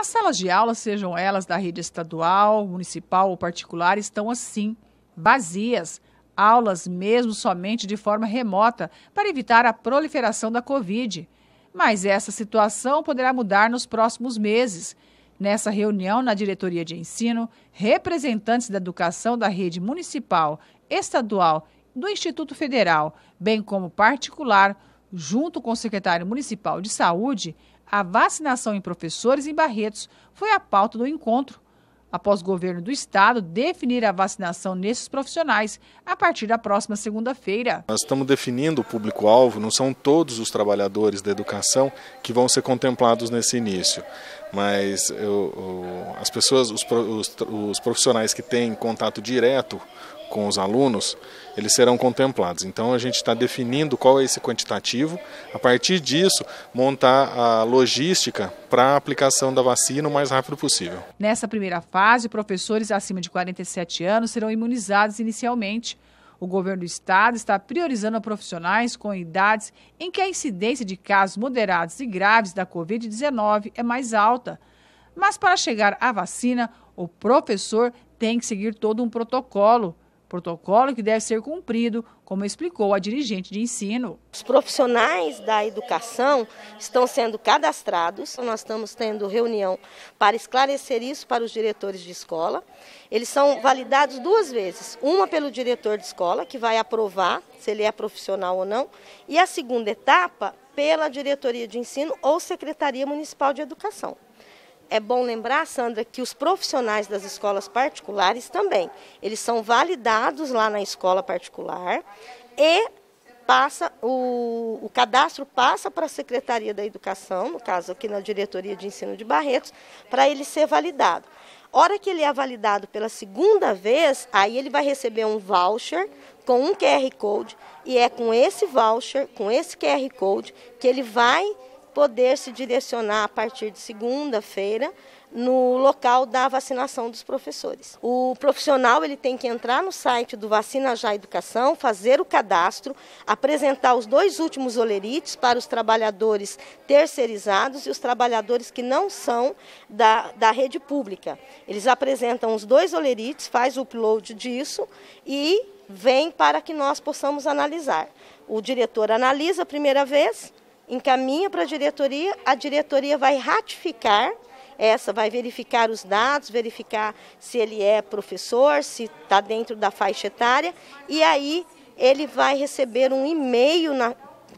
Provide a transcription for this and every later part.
As salas de aula, sejam elas da rede estadual, municipal ou particular, estão assim, vazias, aulas mesmo somente de forma remota, para evitar a proliferação da Covid. Mas essa situação poderá mudar nos próximos meses. Nessa reunião na diretoria de ensino, representantes da educação da rede municipal, estadual, do Instituto Federal, bem como particular, junto com o secretário municipal de saúde, a vacinação em professores em Barretos foi a pauta do encontro, após o governo do estado definir a vacinação nesses profissionais a partir da próxima segunda-feira. Nós estamos definindo o público-alvo, não são todos os trabalhadores da educação que vão ser contemplados nesse início, mas eu, eu, as pessoas, os, os, os profissionais que têm contato direto com os alunos, eles serão contemplados. Então a gente está definindo qual é esse quantitativo, a partir disso, montar a logística para a aplicação da vacina o mais rápido possível. Nessa primeira fase, professores acima de 47 anos serão imunizados inicialmente. O governo do estado está priorizando profissionais com idades em que a incidência de casos moderados e graves da Covid-19 é mais alta. Mas para chegar à vacina, o professor tem que seguir todo um protocolo protocolo que deve ser cumprido, como explicou a dirigente de ensino. Os profissionais da educação estão sendo cadastrados, nós estamos tendo reunião para esclarecer isso para os diretores de escola. Eles são validados duas vezes, uma pelo diretor de escola, que vai aprovar se ele é profissional ou não, e a segunda etapa pela diretoria de ensino ou secretaria municipal de educação é bom lembrar, Sandra, que os profissionais das escolas particulares também, eles são validados lá na escola particular e passa o, o cadastro passa para a Secretaria da Educação, no caso aqui na Diretoria de Ensino de Barretos, para ele ser validado. Hora que ele é validado pela segunda vez, aí ele vai receber um voucher com um QR Code e é com esse voucher, com esse QR Code que ele vai poder se direcionar a partir de segunda-feira no local da vacinação dos professores. O profissional ele tem que entrar no site do Vacina Já Educação, fazer o cadastro, apresentar os dois últimos olerites para os trabalhadores terceirizados e os trabalhadores que não são da, da rede pública. Eles apresentam os dois olerites, faz o upload disso e vem para que nós possamos analisar. O diretor analisa a primeira vez, encaminha para a diretoria, a diretoria vai ratificar essa vai verificar os dados, verificar se ele é professor, se está dentro da faixa etária, e aí ele vai receber um e-mail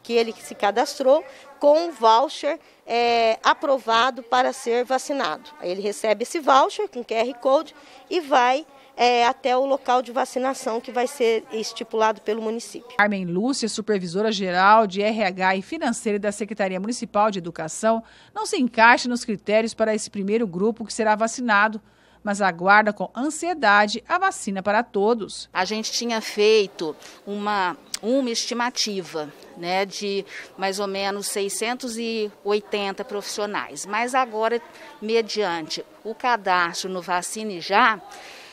que ele se cadastrou com um voucher é, aprovado para ser vacinado. Aí ele recebe esse voucher com QR Code e vai é, até o local de vacinação que vai ser estipulado pelo município. Carmen Lúcia, supervisora geral de RH e financeira da Secretaria Municipal de Educação, não se encaixa nos critérios para esse primeiro grupo que será vacinado mas aguarda com ansiedade a vacina para todos. A gente tinha feito uma, uma estimativa né, de mais ou menos 680 profissionais, mas agora, mediante o cadastro no Vacine Já,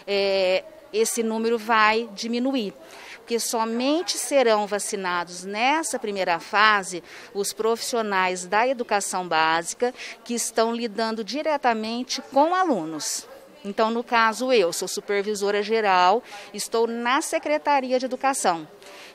é, esse número vai diminuir porque somente serão vacinados nessa primeira fase os profissionais da educação básica que estão lidando diretamente com alunos. Então, no caso, eu sou supervisora geral, estou na Secretaria de Educação.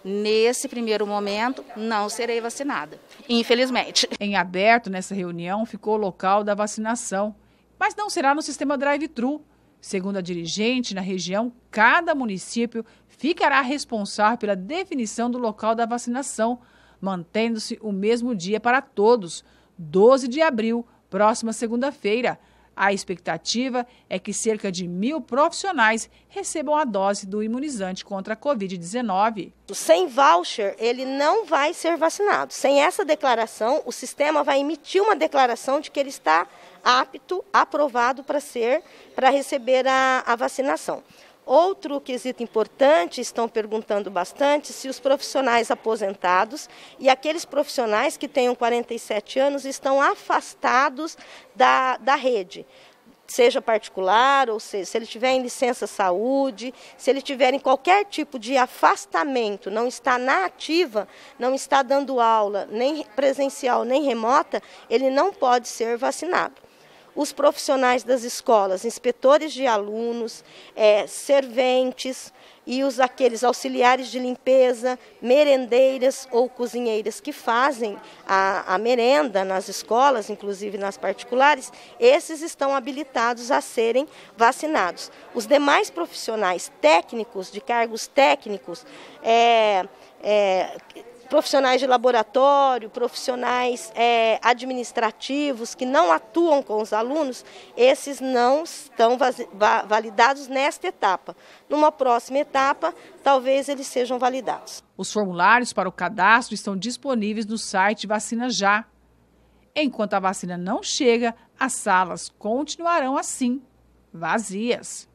Nesse primeiro momento, não serei vacinada, infelizmente. Em aberto, nessa reunião, ficou o local da vacinação, mas não será no sistema drive-thru Segundo a dirigente, na região, cada município ficará responsável pela definição do local da vacinação, mantendo-se o mesmo dia para todos, 12 de abril, próxima segunda-feira. A expectativa é que cerca de mil profissionais recebam a dose do imunizante contra a Covid-19. Sem voucher, ele não vai ser vacinado. Sem essa declaração, o sistema vai emitir uma declaração de que ele está apto, aprovado para ser, para receber a, a vacinação. Outro quesito importante, estão perguntando bastante, se os profissionais aposentados e aqueles profissionais que tenham 47 anos estão afastados da, da rede seja particular, ou seja, se ele tiver em licença saúde, se ele tiver em qualquer tipo de afastamento, não está na ativa, não está dando aula, nem presencial, nem remota, ele não pode ser vacinado os profissionais das escolas, inspetores de alunos, é, serventes e os aqueles auxiliares de limpeza, merendeiras ou cozinheiras que fazem a, a merenda nas escolas, inclusive nas particulares, esses estão habilitados a serem vacinados. Os demais profissionais técnicos, de cargos técnicos, é, é, profissionais de laboratório, profissionais é, administrativos que não atuam com os alunos, esses não estão validados nesta etapa. Numa próxima etapa, talvez eles sejam validados. Os formulários para o cadastro estão disponíveis no site Vacina Já. Enquanto a vacina não chega, as salas continuarão assim, vazias.